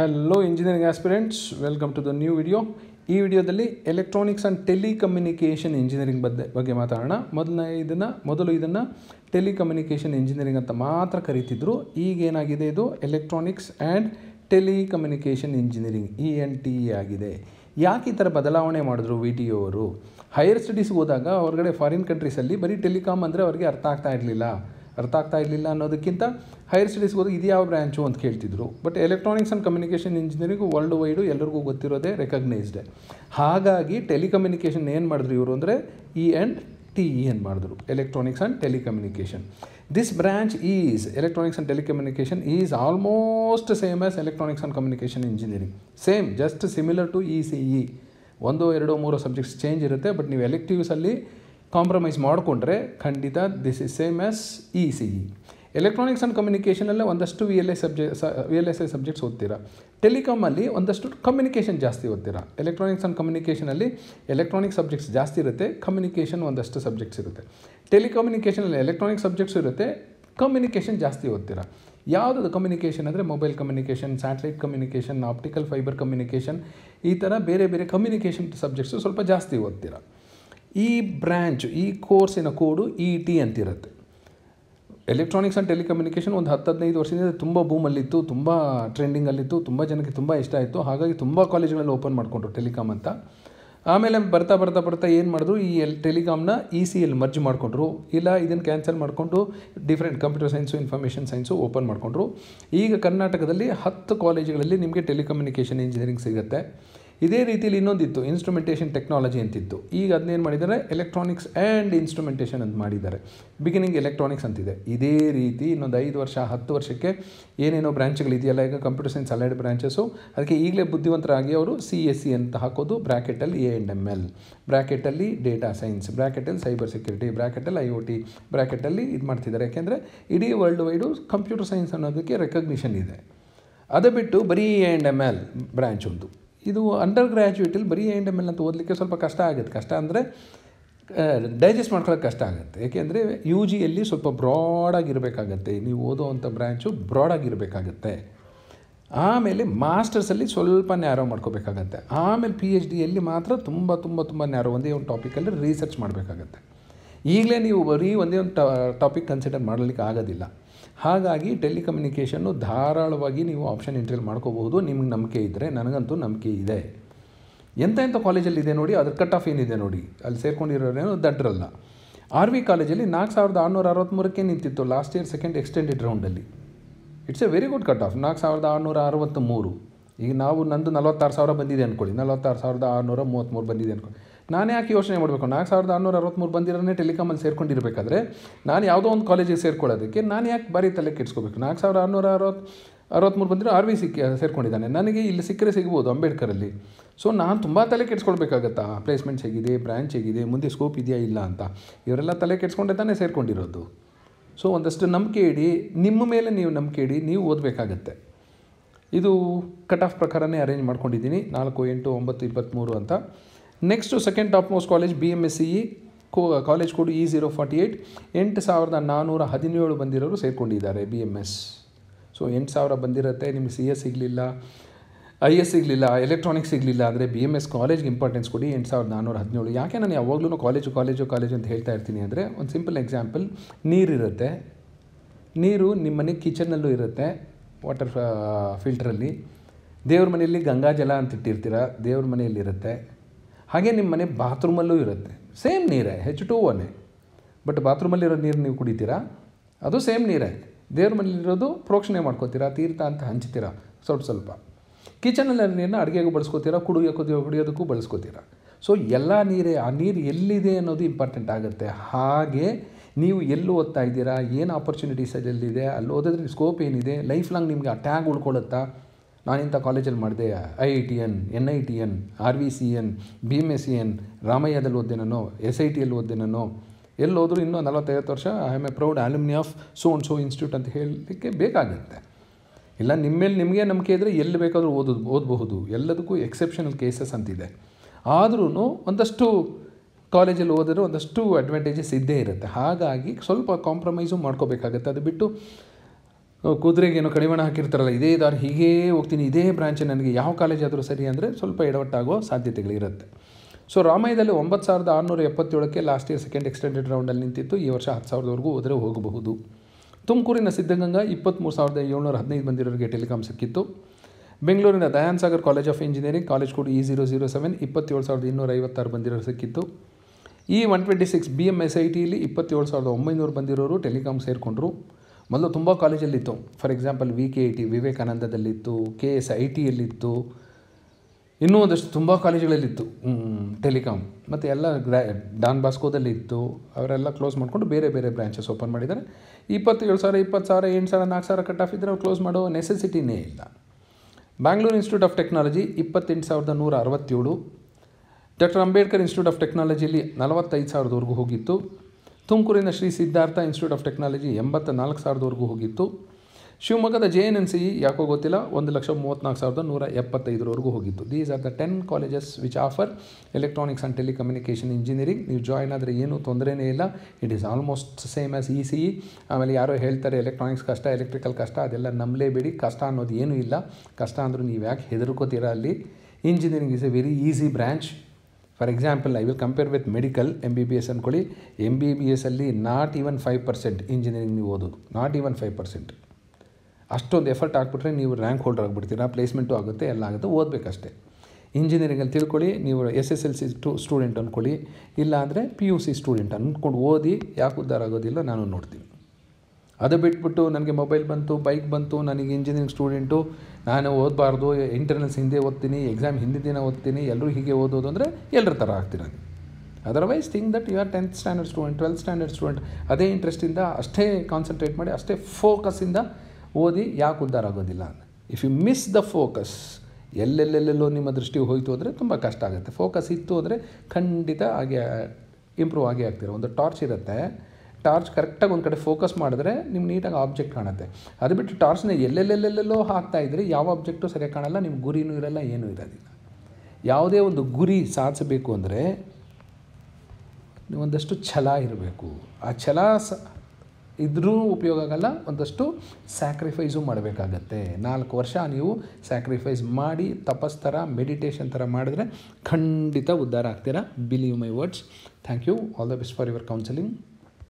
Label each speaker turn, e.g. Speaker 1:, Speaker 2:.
Speaker 1: hello engineering aspirants welcome to the new video ಈ ವಿಡಿಯೋದಲ್ಲಿ electronics and telecommunication engineering ಬಗ್ಗೆ ಬಗ್ಗೆ ಮಾತಾಡೋಣ ಮೊದಲನೇ ಇದನ್ನು ಮೊದಲು ಇದನ್ನು ಟೆಲಿಕಮ್ಯುನಿಕೇಷನ್ ಇಂಜಿನಿಯರಿಂಗ್ ಅಂತ ಮಾತ್ರ ಕರೀತಿದ್ರು ಈಗೇನಾಗಿದೆ ಇದು electronics and telecommunication engineering E N T E ಆಗಿದೆ ಯಾಕೆ ಈ ಥರ ಬದಲಾವಣೆ ಮಾಡಿದ್ರು ವಿ ಟಿ ಅವರು ಹೈಯರ್ ಸ್ಟಡೀಸ್ಗೆ ಹೋದಾಗ ಹೊರಗಡೆ ಫಾರಿನ್ ಕಂಟ್ರೀಸಲ್ಲಿ ಬರೀ ಟೆಲಿಕಾಮ್ ಅಂದರೆ ಅವ್ರಿಗೆ ಅರ್ಥ ಆಗ್ತಾ ಇರಲಿಲ್ಲ ಅರ್ಥ ಆಗ್ತಾ ಇರಲಿಲ್ಲ ಅನ್ನೋದಕ್ಕಿಂತ ಹೈಯರ್ ಸ್ಟಡೀಸ್ಗೆ ಹೋದ್ರೆ ಇದು ಯಾವ ಬ್ರ್ಯಾಂಚು ಅಂತ ಕೇಳ್ತಿದ್ರು but electronics and communication engineering world wide ಎಲ್ಲರಿಗೂ ಗೊತ್ತಿರೋದೇ ರೆಕಗ್ನೈಸ್ಡ್ ಹಾಗಾಗಿ ಟೆಲಿಕಮ್ಯುನಿಕೇಷನ್ ಏನು ಮಾಡಿದ್ರು ಇವರು ಅಂದರೆ E e and T E e ಏನು ಮಾಡಿದ್ರು electronics and telecommunication this branch is electronics and telecommunication is almost same as electronics and communication engineering same just similar to E C E ಒಂದು ಎರಡು ಮೂರು subjects change ಇರುತ್ತೆ but ನೀವು ಎಲೆಕ್ಟಿವ್ಸಲ್ಲಿ compromise ಮಾಡಿಕೊಂಡ್ರೆ ಖಂಡಿತ this is same as E C E electronics and ಕಮ್ಯುನಿಕೇಷನಲ್ಲೇ ಒಂದಷ್ಟು V L I subject V L S I subjects ಓದ್ತೀರಾ ಟೆಲಿಕಾಮಲ್ಲಿ ಒಂದಷ್ಟು ಕಮ್ಯುನಿಕೇಷನ್ ಜಾಸ್ತಿ ಓದ್ತೀರ ಎಲೆಕ್ಟ್ರಾನಿಕ್ಸ್ ಆ್ಯಂಡ್ ಕಮ್ಯುನಿಕೇಷನಲ್ಲಿ ಎಲೆಕ್ಟ್ರಾನಿಕ್ ಸಬ್ಜೆಕ್ಟ್ಸ್ ಜಾಸ್ತಿ ಇರುತ್ತೆ ಕಮ್ಯುನಿಕೇಷನ್ ಒಂದಷ್ಟು ಸಬ್ಜೆಕ್ಟ್ಸ್ ಇರುತ್ತೆ ಟೆಲಿಕಮ್ಯುನಿಕೇಷನಲ್ಲಿ ಎಲೆಕ್ಟ್ರಾನಿಕ್ ಸಬ್ಜೆಕ್ಟ್ಸ್ ಇರುತ್ತೆ ಕಮ್ಯುನಿಕೇಷನ್ ಜಾಸ್ತಿ ಓದ್ತೀರಾ ಯಾವುದಾದ ಕಮ್ಯುನಿಕೇಷನ್ ಅಂದರೆ mobile communication satellite communication optical fibre communication ಈ ಥರ ಬೇರೆ ಬೇರೆ ಕಮ್ಯುನಿಕೇಷನ್ ಸಬ್ಜೆಕ್ಟ್ಸು ಸ್ವಲ್ಪ ಜಾಸ್ತಿ ಓದ್ತೀರಾ ಈ ಬ್ರ್ಯಾಂಚ್ ಈ ಕೋರ್ಸಿನ ಕೋಡು ಇ e ಟಿ ಅಂತಿರುತ್ತೆ ಎಲೆಕ್ಟ್ರಾನಿಕ್ಸ್ ಆ್ಯಂಡ್ ಟೆಲಿಕಮ್ಯುನಿಕೇಷನ್ ಒಂದು ಹತ್ತು ಹದಿನೈದು ವರ್ಷದಿಂದ ತುಂಬ ಬೂಮಲ್ಲಿತ್ತು ತುಂಬ ಟ್ರೆಂಡಿಂಗಲ್ಲಿತ್ತು ತುಂಬ ಜನಕ್ಕೆ ತುಂಬ ಇಷ್ಟ ಆಯಿತು ಹಾಗಾಗಿ ತುಂಬ ಕಾಲೇಜ್ಗಳಲ್ಲಿ ಓಪನ್ ಮಾಡಿಕೊಂಡ್ರು ಟೆಲಿಕಾಮ್ ಅಂತ ಆಮೇಲೆ ಬರ್ತಾ ಬರ್ತಾ ಬರ್ತಾ ಏನು ಮಾಡಿದ್ರು ಈ ಎಲ್ ಟೆಲಿಕಾಮ್ನ E e C L merge ಮಾಡಿಕೊಂಡ್ರು ಇಲ್ಲ ಇದನ್ನು ಕ್ಯಾನ್ಸಲ್ ಮಾಡಿಕೊಂಡು different computer science information science open ಮಾಡಿಕೊಂಡ್ರು ಈಗ ಕರ್ನಾಟಕದಲ್ಲಿ ಹತ್ತು ಕಾಲೇಜುಗಳಲ್ಲಿ ನಿಮಗೆ ಟೆಲಿಕಮ್ಯುನಿಕೇಷನ್ ಇಂಜಿನಿಯರಿಂಗ್ ಸಿಗುತ್ತೆ ಇದೇ ರೀತಿಯಲ್ಲಿ ಇನ್ನೊಂದಿತ್ತು ಇನ್ಸ್ಟ್ರುಮೆಂಟೇಷನ್ ಟೆಕ್ನಾಲಜಿ ಅಂತಿತ್ತು ಈಗ ಅದನ್ನೇನು ಮಾಡಿದ್ದಾರೆ ಎಲೆಕ್ಟ್ರಾನಿಕ್ಸ್ ಆ್ಯಂಡ್ ಇನ್ಸ್ಟ್ರುಮೆಂಟೇಷನ್ ಅಂತ ಮಾಡಿದ್ದಾರೆ ಬಿಗಿನಿಂಗ್ ಎಲೆಕ್ಟ್ರಾನಿಕ್ಸ್ ಅಂತಿದೆ ಇದೇ ರೀತಿ ಇನ್ನೊಂದು ಐದು ವರ್ಷ ಹತ್ತು ವರ್ಷಕ್ಕೆ ಏನೇನೋ ಬ್ರಾಂಚ್ಗಳಿದೆಯಲ್ಲ ಈಗ ಕಂಪ್ಯೂಟರ್ ಸೈನ್ಸ್ ಅಲೈಡ್ ಬ್ರಾಂಚಸ್ಸು ಅದಕ್ಕೆ ಈಗಲೇ ಬುದ್ಧಿವಂತರಾಗಿ ಅವರು ಸಿ ಎಸ್ ಸಿ ಅಂತ ಹಾಕೋದು ಬ್ರ್ಯಾಕೆಟಲ್ಲಿ ಎ ಆ್ಯಂಡ್ ಎಮ್ ಎಲ್ ಬ್ರ್ಯಾಕೆಟಲ್ಲಿ ಡೇಟಾ ಸೈನ್ಸ್ ಬ್ರ್ಯಾಕೆಟಲ್ಲಿ ಸೈಬರ್ ಸೆಕ್ಯೂರಿಟಿ ಬ್ರ್ಯಾಕೆಟಲ್ಲಿ ಐ ಒ ಟಿ ಬ್ರ್ಯಾಕೆಟಲ್ಲಿ ಇದು ಮಾಡ್ತಿದ್ದಾರೆ ಯಾಕೆಂದರೆ ಇಡೀ ವರ್ಲ್ಡ್ ವೈಡು ಕಂಪ್ಯೂಟರ್ ಸೈನ್ಸ್ ಅನ್ನೋದಕ್ಕೆ ರೆಕಗ್ನಿಷನ್ ಇದೆ ಅದು ಬಿಟ್ಟು ಬರೀ A and M L branch ಒಂದು ಇದು ಅಂಡರ್ ಗ್ರ್ಯಾಜುಯೇಟಲ್ಲಿ ಬರೀ ಎ ಎಮ್ ಎಲ್ ಅಂತ ಓದಲಿಕ್ಕೆ ಸ್ವಲ್ಪ ಕಷ್ಟ ಆಗುತ್ತೆ ಕಷ್ಟ ಅಂದರೆ ಡೈಜೆಸ್ಟ್ ಮಾಡ್ಕೊಳ್ಳೋಕೆ ಕಷ್ಟ ಆಗುತ್ತೆ ಏಕೆಂದರೆ ಯು ಜಿಯಲ್ಲಿ ಸ್ವಲ್ಪ ಬ್ರಾಡಾಗಿರಬೇಕಾಗತ್ತೆ ನೀವು ಓದೋವಂಥ ಬ್ರ್ಯಾಂಚು ಬ್ರಾಡಾಗಿರಬೇಕಾಗತ್ತೆ ಆಮೇಲೆ ಮಾಸ್ಟರ್ಸಲ್ಲಿ ಸ್ವಲ್ಪ ನ್ಯಾರೋ ಮಾಡ್ಕೋಬೇಕಾಗತ್ತೆ ಆಮೇಲೆ ಪಿ ಎಚ್ ಡಿಯಲ್ಲಿ ಮಾತ್ರ ತುಂಬ ತುಂಬ ತುಂಬ ನ್ಯಾರೋ ಒಂದೇ ಒಂದು ಟಾಪಿಕಲ್ಲಿ ರಿಸರ್ಚ್ ಮಾಡಬೇಕಾಗತ್ತೆ ಈಗಲೇ ನೀವು ಬರೀ ಒಂದೇ ಒಂದು ಟಾಪಿಕ್ ಕನ್ಸಿಡರ್ ಮಾಡಲಿಕ್ಕೆ ಆಗೋದಿಲ್ಲ ಹಾಗಾಗಿ ಟೆಲಿಕಮ್ಯುನಿಕೇಷನ್ನು ಧಾರಾಳವಾಗಿ ನೀವು ಆಪ್ಷನ್ ಎಂಟ್ರಿಯಲ್ಲಿ ಮಾಡ್ಕೋಬಹುದು ನಿಮಗೆ ನಂಬಿಕೆ ಇದ್ದರೆ ನನಗಂತೂ ನಂಬಿಕೆ ಇದೆ ಎಂಥ ಎಂಥ ಕಾಲೇಜಲ್ಲಿದೆ ನೋಡಿ ಅದ್ರ ಕಟ್ ಆಫ್ ಏನಿದೆ ನೋಡಿ ಅಲ್ಲಿ ಸೇರ್ಕೊಂಡಿರೋರೇನು ದಡ್ರಲ್ಲ ಆರ್ ವಿ ಕಾಲೇಜಲ್ಲಿ ನಾಲ್ಕು ಸಾವಿರದ ಆರುನೂರ ಅರವತ್ತ್ಮೂರಕ್ಕೆ ನಿಂತಿತ್ತು ಲಾಸ್ಟ್ ಇಯರ್ ಸೆಕೆಂಡ್ ಎಕ್ಸ್ಟೆಂಡೆಡ್ ರೌಂಡಲ್ಲಿ it's a very good cut off ನಾಲ್ಕು ಸಾವಿರದ ಆರುನೂರ ಅರವತ್ತ್ಮೂರು ಈಗ ನಾವು ನಂದು ನಲವತ್ತಾರು ಸಾವಿರ ಬಂದಿದೆ ಅಂದ್ಕೊಳ್ಳಿ ನಲವತ್ತಾರು ಸಾವಿರದ ಆರುನೂರ ಮೂವತ್ತ್ಮೂರು ಬಂದಿದೆ ಅಂದ್ಕೊಳ್ಳಿ ನಾನು ಯಾಕೆ ಯೋಚನೆ ಮಾಡಬೇಕು ನಾಲ್ಕು ಸಾವಿರದ ಆರುನೂರ ಅರವತ್ತ್ಮೂರು ಬಂದಿರೋನೇ ಟೆಲಿಕಾಮಲ್ಲಿ ಸೇರ್ಕೊಂಡಿರಬೇಕಾದ್ರೆ ನಾನು ಯಾವುದೋ ಒಂದು ಕಾಲೇಜಿಗೆ ಸೇರ್ಕೊಳ್ಳೋದಕ್ಕೆ ನಾನು ಯಾಕೆ ಬಾರಿ ತಲೆ ಕೆಡಿಸ್ಕೋಬೇಕು ನಾಲ್ಕು ಸಾವಿರದ ಆರುನೂರ ಅರವತ್ತು ಅರವತ್ತ್ಮೂರು ಬಂದಿರೋ ಆರ್ ವಿ ಸಿಕ್ಕಿ ಸೇರ್ಕೊಂಡಿದ್ದಾನೆ ನನಗೆ ಇಲ್ಲಿ ಸಿಕ್ಕರೆ ಸಿಗ್ಬೋದು ಅಂಬೇಡ್ಕರಲ್ಲಿ ಸೊ ನಾನು ತುಂಬ ತಲೆ ಕೆಡಿಸ್ಕೊಳ್ಬೇಕಾಗತ್ತಾ ಪ್ಲೇಸ್ಮೆಂಟ್ಸ್ ಹೇಗಿದೆ ಬ್ರ್ಯಾಂಚ್ ಹೇಗಿದೆ ಮುಂದೆ ಸ್ಕೋಪ್ ಇದೆಯಾ ಇಲ್ಲ ಅಂತ ಇವರೆಲ್ಲ ತಲೆ ಕೆಡ್ಸ್ಕೊಂಡೆ ತಾನೇ ಸೇರ್ಕೊಂಡಿರೋದು ಸೊ ಒಂದಷ್ಟು ನಂಬಿಕೆ ಇಡಿ ನಿಮ್ಮ ಮೇಲೆ ನೀವು ನಂಬಿಕೆ ಇಡಿ ನೀವು ಓದಬೇಕಾಗತ್ತೆ ಇದು ಕಟ್ ಆಫ್ ಪ್ರಕಾರನೇ ಅರೇಂಜ್ ಮಾಡ್ಕೊಂಡಿದ್ದೀನಿ ನಾಲ್ಕು ಎಂಟು ಒಂಬತ್ತು ಇಪ್ಪತ್ತ್ಮೂರು ಅಂತ next second top most college B M S C E ಕೋ college code E zero forty eight ಎಂಟು ಸಾವಿರದ ನಾನ್ನೂರ ಹದಿನೇಳು ಬಂದಿರೋರು ಸೇರಿಕೊಂಡಿದ್ದಾರೆ ಬಿ ಎಮ್ ಎಸ್ ಸೊ ಎಂಟು ಸಾವಿರ ಬಂದಿರುತ್ತೆ ನಿಮಗೆ ಸಿ ಎಸ್ ಸಿಗಲಿಲ್ಲ ಐ ಎಸ್ ಸಿಗಲಿಲ್ಲ ಎಲೆಕ್ಟ್ರಾನಿಕ್ಸ್ ಸಿಗಲಿಲ್ಲ ಅಂದರೆ ಬಿ ಎಮ್ ಎಸ್ ಕಾಲೇಜ್ಗೆ ಇಂಪಾರ್ಟೆನ್ಸ್ ಕೊಡಿ ಎಂಟು ಸಾವಿರದ ನಾನ್ನೂರ ಹದಿನೇಳು ಯಾಕೆ ನಾನು ಯಾವಾಗಲೂ ಕಾಲೇಜು ಕಾಲೇಜು ಕಾಲೇಜು ಅಂತ ಹೇಳ್ತಾ ಇರ್ತೀನಿ ಅಂದರೆ ಒಂದು ಸಿಂಪಲ್ ಎಕ್ಸಾಂಪಲ್ ನೀರಿರುತ್ತೆ ನೀರು ನಿಮ್ಮ ಮನೆ ಕಿಚನ್ನಲ್ಲೂ ಇರುತ್ತೆ ವಾಟರ್ ಫಿಲ್ಟ್ರಲ್ಲಿ uh, ದೇವ್ರ ಮನೆಯಲ್ಲಿ ಗಂಗಾಜಲ ಅಂತ ಇಟ್ಟಿರ್ತೀರ ದೇವ್ರ ಮನೆಯಲ್ಲಿರುತ್ತೆ ಹಾಗೆ ನಿಮ್ಮ ಮನೆ ಬಾತ್ರೂಮಲ್ಲೂ ಇರುತ್ತೆ ಸೇಮ್ ನೀರೇ ಹೆಚ್ ಟು ಓನೇ ಬಟ್ ಬಾತ್ರೂಮಲ್ಲಿರೋ ನೀರು ನೀವು ಕುಡಿತೀರಾ ಅದು ಸೇಮ್ ನೀರೇ ದೇವ್ರ ಮನೆಯಲ್ಲಿರೋದು ಪ್ರೋಕ್ಷಣೆ ಮಾಡ್ಕೋತೀರಾ ತೀರ್ಥ ಅಂತ ಹಂಚ್ತೀರಾ ಸ್ವಲ್ಪ ಸ್ವಲ್ಪ ಕಿಚನಲ್ಲಿ ನೀರನ್ನ ಅಡುಗೆಗೂ ಬಳಸ್ಕೋತೀರಾ ಕುಡಿಯೋಕ್ಕೂ ಕುಡಿಯೋದಕ್ಕೂ ಬಳಸ್ಕೋತೀರಾ ಸೊ ಎಲ್ಲ ನೀರೇ ಆ ನೀರು ಎಲ್ಲಿದೆ ಅನ್ನೋದು ಇಂಪಾರ್ಟೆಂಟ್ ಆಗುತ್ತೆ ಹಾಗೆ ನೀವು ಎಲ್ಲೂ ಓದ್ತಾ ಇದ್ದೀರಾ ಏನು ಎಲ್ಲಿದೆ ಅಲ್ಲಿ ಓದಿದ್ರೆ ಸ್ಕೋಪ್ ಏನಿದೆ ಲೈಫ್ ಲಾಂಗ್ ನಿಮಗೆ ಆ ಟ್ಯಾಗ್ ಉಳ್ಕೊಳ್ಳುತ್ತಾ ನಾನಿಂಥ ಕಾಲೇಜಲ್ಲಿ ಮಾಡಿದೆ ಐ ಐ ಟಿ ಎನ್ ಎನ್ ಐ ಟಿ ಎನ್ ಆರ್ ವಿ ಸಿ ಎನ್ ಬಿ ಎಮ್ ಎಸ್ ಸಿ ಎನ್ ರಾಮಯ್ಯದಲ್ಲಿ ಓದ್ದೆ ನಾನು ಎಸ್ ಐ ಟಿಯಲ್ಲಿ ಓದ್ದೆ ನಾನು ಎಲ್ಲಿ ಹೋದರೂ ಇನ್ನೂ ನಲವತ್ತೈವತ್ತು ವರ್ಷ I am a proud alumni of so and so institute ಅಂತ ಹೇಳಲಿಕ್ಕೆ ಬೇಕಾಗುತ್ತೆ ಇಲ್ಲ ನಿಮ್ಮ ಮೇಲೆ ನಿಮಗೆ ನಂಬಿಕೆ ಇದ್ದರೆ ಎಲ್ಲಿ ಬೇಕಾದರೂ ಓದೋದು ಓದಬಹುದು ಎಲ್ಲದಕ್ಕೂ ಎಕ್ಸೆಪ್ಷನಲ್ ಕೇಸಸ್ ಅಂತಿದೆ ಆದ್ರೂ ಒಂದಷ್ಟು ಕಾಲೇಜಲ್ಲಿ ಓದಿದ್ರೆ ಒಂದಷ್ಟು ಅಡ್ವಾಂಟೇಜಸ್ ಇದ್ದೇ ಇರುತ್ತೆ ಹಾಗಾಗಿ ಸ್ವಲ್ಪ ಕಾಂಪ್ರಮೈಸು ಮಾಡ್ಕೋಬೇಕಾಗತ್ತೆ ಅದು ಬಿಟ್ಟು ಕುದುರೆಗೆ ಏನೋ ಕಡಿವಾಣ ಹಾಕಿರ್ತಾರಲ್ಲ ಇದೇ ದಾರಿ ಹೀಗೇ ಹೋಗ್ತೀನಿ ಇದೇ ಬ್ರಾಂಚ್ ನನಗೆ ಯಾವ ಕಾಲೇಜ್ ಆದರೂ ಸರಿ ಅಂದರೆ ಸ್ವಲ್ಪ ಎಡವಟ್ಟಾಗೋ ಸಾಧ್ಯತೆಗಳಿರುತ್ತೆ ಸೊ ರಾಮಾಯದಲ್ಲಿ ಒಂಬತ್ತು ಸಾವಿರದ ಆರುನೂರ ಎಪ್ಪತ್ತೇಳಕ್ಕೆ ಲಾಸ್ಟ್ ಇಯರ್ ಸೆಕೆಂಡ್ ಎಕ್ಸ್ಟೆಂಡೆಡ್ ರೌಂಡಲ್ಲಿ ನಿಂತಿತ್ತು ಈ ವರ್ಷ ಹತ್ತು ಸಾವಿರದವರೆಗೂ ಹೋದರೆ ಹೋಗಬಹುದು ತುಮಕೂರಿನ ಸಿದ್ಧಗಂಗಾ ಇಪ್ಪತ್ತ್ಮೂರು ಸಾವಿರದ ಏಳ್ನೂರ ಹದಿನೈದು ಬಂದಿರೋರಿಗೆ ಟೆಲಿಕಾಂ ಸಿಕ್ಕಿತ್ತು ಬೆಂಗಳೂರಿನ Dayan Sagar college of engineering college code E zero zero seven ಇಪ್ಪತ್ತೇಳು ಸಾವಿರದ ಇನ್ನೂರ ಐವತ್ತಾರು ಬಂದಿರೋರು ಸಿಕ್ಕಿತ್ತು ಈ one twenty six B M S I ಟಿಯಲ್ಲಿ ಇಪ್ಪತ್ತೇಳು ಸಾವಿರದ ಒಂಬೈನೂರು ಬಂದಿರೋರು ಟೆಲಿಕಾಂ ಸೇರಿಕೊಂಡ್ರು ಮೊದಲು ತುಂಬ ಕಾಲೇಜಲ್ಲಿತ್ತು for example V K I T ವಿವೇಕಾನಂದದಲ್ಲಿತ್ತು ಕೆ ಎಸ್ ಐ ಟಿಯಲ್ಲಿತ್ತು ಇನ್ನೂ ಒಂದಷ್ಟು ತುಂಬ ಕಾಲೇಜುಗಳಲ್ಲಿತ್ತು ಟೆಲಿಕಾಮ್ ಮತ್ತು ಎಲ್ಲ ಗ್ರಾ ಡಾನ್ ಬಾಸ್ಕೋದಲ್ಲಿತ್ತು ಅವರೆಲ್ಲ ಕ್ಲೋಸ್ ಮಾಡಿಕೊಂಡು ಬೇರೆ ಬೇರೆ ಬ್ರಾಂಚಸ್ ಓಪನ್ ಮಾಡಿದ್ದಾರೆ ಇಪ್ಪತ್ತೇಳು ಸಾವಿರ ಇಪ್ಪತ್ತು ಸಾವಿರ ಎಂಟು ಸಾವಿರ ನಾಲ್ಕು ಸಾವಿರ ಕಟ್ ಆಫ್ ಇದ್ದರೆ ಅವ್ರು ಕ್ಲೋಸ್ ಮಾಡೋ ನೆಸೆಸಿಟಿನೇ ಇಲ್ಲ ಬ್ಯಾಂಗ್ಳೂರು ಇನ್ಸ್ಟಿಟ್ಯೂಟ್ ಆಫ್ ಟೆಕ್ನಾಲಜಿ ಇಪ್ಪತ್ತೆಂಟು ಸಾವಿರದ ನೂರ ಅರವತ್ತೇಳು ಡಾಕ್ಟರ್ ಅಂಬೇಡ್ಕರ್ ಇನ್ಸ್ಟಿಟ್ಯೂಟ್ ಆಫ್ ಟೆಕ್ನಾಲಜಿಯಲ್ಲಿ ನಲವತ್ತೈದು ಸಾವಿರದವರೆಗೂ ಹೋಗಿತ್ತು ತುಮಕೂರಿನ Shri Siddhartha institute of technology ಎಂಬತ್ತ ನಾಲ್ಕು ಸಾವಿರದವರೆಗೂ ಹೋಗಿತ್ತು ಶಿವಮೊಗ್ಗದ ಜೆ ಎನ್ ಎನ್ ಸಿ ಯಾಕೋ ಗೊತ್ತಿಲ್ಲ ಒಂದು ಲಕ್ಷ ಮೂವತ್ತ್ನಾಲ್ಕು ಸಾವಿರದ ನೂರ ಎಪ್ಪತ್ತೈದರವರೆಗೂ ಹೋಗಿತ್ತು these are the ten colleges which offer electronics and telecommunication engineering ನೀವು ಜಾಯ್ನ್ ಆದರೆ ಏನು ತೊಂದರೆನೇ ಇಲ್ಲ it is almost same as E C E ಆಮೇಲೆ ಯಾರೋ ಹೇಳ್ತಾರೆ ಎಲೆಕ್ಟ್ರಾನಿಕ್ಸ್ ಕಷ್ಟ ಎಲೆಕ್ಟ್ರಿಕಲ್ ಕಷ್ಟ ಅದೆಲ್ಲ ನಂಬಲೇಬೇಡಿ ಕಷ್ಟ ಅನ್ನೋದು ಏನೂ ಇಲ್ಲ ಕಷ್ಟ ಅಂದರೂ ನೀವು ಯಾಕೆ ಹೆದರ್ಕೋತೀರ ಅಲ್ಲಿ engineering is a very easy branch for example I will compare with medical M B B S ಅಂದ್ಕೊಳ್ಳಿ ಎಮ್ ಬಿ ಬಿ ಎಸ್ಸಲ್ಲಿ not even five percent engineering ನೀವು ಓದೋದು ನಾಟ್ ಈವನ್ ಫೈವ್ ಪರ್ಸೆಂಟ್ ಅಷ್ಟೊಂದು ಎಫರ್ಟ್ ಹಾಕ್ಬಿಟ್ರೆ ನೀವು ರ್ಯಾಂಕ್ ಹೋಲ್ಡರ್ ಆಗಿಬಿಡ್ತೀರಾ ಪ್ಲೇಸ್ಮೆಂಟು ಆಗುತ್ತೆ ಎಲ್ಲ ಆಗುತ್ತೆ ಓದಬೇಕಷ್ಟೇ ಇಂಜಿನಿಯರಿಂಗಲ್ಲಿ ತಿಳ್ಕೊಳ್ಳಿ ನೀವು S S L C to student ಅಂದ್ಕೊಳ್ಳಿ ಇಲ್ಲಾಂದರೆ ಪಿ ಯು ಸಿ ಸ್ಟೂಡೆಂಟ್ ಅಂದ್ಕೊಂಡು ಓದಿ ಯಾಕೆ ಉದ್ದಾರ ಆಗೋದಿಲ್ಲ ನಾನು ನೋಡ್ತೀನಿ ಅದು ಬಿಟ್ಬಿಟ್ಟು ನನಗೆ ಮೊಬೈಲ್ ಬಂತು ಬೈಕ್ ಬಂತು ನನಗೆ ಇಂಜಿನಿಯರಿಂಗ್ ಸ್ಟೂಡೆಂಟು ನಾನು ಓದಬಾರ್ದು ಇಂಟರ್ನಲ್ಸ್ ಹಿಂದೆ ಓದ್ತೀನಿ ಎಕ್ಸಾಮ್ ಹಿಂದಿನ ದಿನ ಓದ್ತೀನಿ ಎಲ್ಲರೂ ಹೀಗೆ ಓದೋದು ಅಂದರೆ ಎಲ್ಲರ ಥರ ಆಗ್ತೀರ otherwise think that you are tenth standard student twelfth standard student ಅದೇ ಇಂಟ್ರೆಸ್ಟಿಂದ ಅಷ್ಟೇ ಕಾನ್ಸಂಟ್ರೇಟ್ ಮಾಡಿ ಅಷ್ಟೇ ಫೋಕಸಿಂದ ಓದಿ ಯಾಕೆ ಉದ್ದಾರ ಆಗೋದಿಲ್ಲ if you miss the focus ಎಲ್ಲೆಲ್ಲೆಲ್ಲೆಲ್ಲೋ ನಿಮ್ಮ ದೃಷ್ಟಿ ಹೋಯಿತು ಅಂದರೆ ತುಂಬ ಕಷ್ಟ ಆಗುತ್ತೆ ಫೋಕಸ್ ಇತ್ತು ಅಂದರೆ ಖಂಡಿತ ಹಾಗೆ ಇಂಪ್ರೂವ್ ಆಗಿ ಆಗ್ತಿರೋ ಒಂದು ಟಾರ್ಚ್ ಇರುತ್ತೆ ಟಾರ್ಚ್ ಕರೆಕ್ಟಾಗಿ ಒಂದು ಕಡೆ ಫೋಕಸ್ ಮಾಡಿದ್ರೆ ನಿಮ್ಗೆ ನೀಟಾಗಿ ಆಬ್ಜೆಕ್ಟ್ ಕಾಣುತ್ತೆ ಅದು ಬಿಟ್ಟು ಟಾರ್ಚ್ನ ಎಲ್ಲೆಲ್ಲೆಲ್ಲೆಲ್ಲೋ ಹಾಕ್ತಾ ಇದ್ದರೆ ಯಾವ ಆಬ್ಜೆಕ್ಟು ಸರಿಯಾಗಿ ಕಾಣಲ್ಲ ನಿಮ್ಮ ಗುರಿನೂ ಇರಲ್ಲ ಏನೂ ಇರೋದಿಲ್ಲ ಯಾವುದೇ ಒಂದು ಗುರಿ ಸಾಧಿಸಬೇಕು ಅಂದರೆ ಒಂದಷ್ಟು ಛಲ ಇರಬೇಕು ಆ ಛಲ ಸ ಇದ್ರೂ ಉಪಯೋಗ ಆಗಲ್ಲ ಒಂದಷ್ಟು ಸ್ಯಾಕ್ರಿಫೈಸು ಮಾಡಬೇಕಾಗತ್ತೆ ನಾಲ್ಕು ವರ್ಷ ನೀವು ಸ್ಯಾಕ್ರಿಫೈಸ್ ಮಾಡಿ ತಪಸ್ ಥರ ಮೆಡಿಟೇಷನ್ ಥರ ಮಾಡಿದ್ರೆ ಖಂಡಿತ ಉದ್ಧಾರ ಆಗ್ತೀರಾ believe my words thank you all the best for your counselling